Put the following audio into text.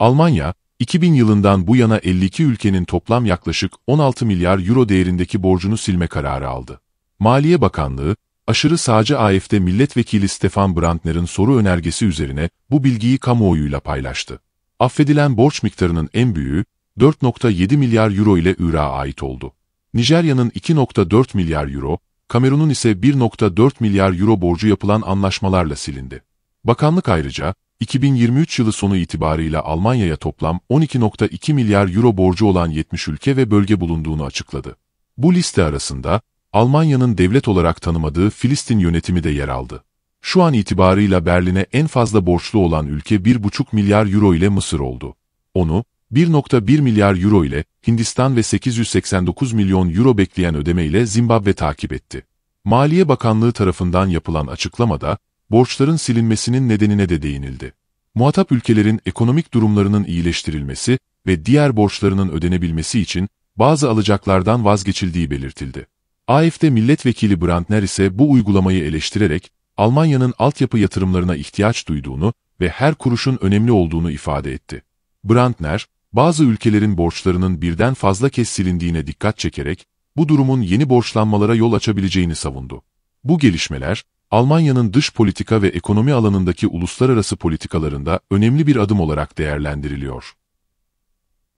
Almanya, 2000 yılından bu yana 52 ülkenin toplam yaklaşık 16 milyar euro değerindeki borcunu silme kararı aldı. Maliye Bakanlığı, aşırı sağcı AFD milletvekili Stefan Brandner'ın soru önergesi üzerine bu bilgiyi kamuoyuyla paylaştı. Affedilen borç miktarının en büyüğü 4.7 milyar euro ile Irak'a ait oldu. Nijerya'nın 2.4 milyar euro, Kamerun'un ise 1.4 milyar euro borcu yapılan anlaşmalarla silindi. Bakanlık ayrıca, 2023 yılı sonu itibarıyla Almanya'ya toplam 12.2 milyar euro borcu olan 70 ülke ve bölge bulunduğunu açıkladı. Bu liste arasında Almanya'nın devlet olarak tanımadığı Filistin yönetimi de yer aldı. Şu an itibarıyla Berlin'e en fazla borçlu olan ülke 1,5 milyar euro ile Mısır oldu. Onu, 1.1 milyar euro ile Hindistan ve 889 milyon euro bekleyen ödeme ile Zimbabwe takip etti. Maliye Bakanlığı tarafından yapılan açıklamada, borçların silinmesinin nedenine de değinildi. Muhatap ülkelerin ekonomik durumlarının iyileştirilmesi ve diğer borçlarının ödenebilmesi için bazı alacaklardan vazgeçildiği belirtildi. AFD milletvekili Brandner ise bu uygulamayı eleştirerek Almanya'nın altyapı yatırımlarına ihtiyaç duyduğunu ve her kuruşun önemli olduğunu ifade etti. Brandner, bazı ülkelerin borçlarının birden fazla kez silindiğine dikkat çekerek bu durumun yeni borçlanmalara yol açabileceğini savundu. Bu gelişmeler, Almanya'nın dış politika ve ekonomi alanındaki uluslararası politikalarında önemli bir adım olarak değerlendiriliyor.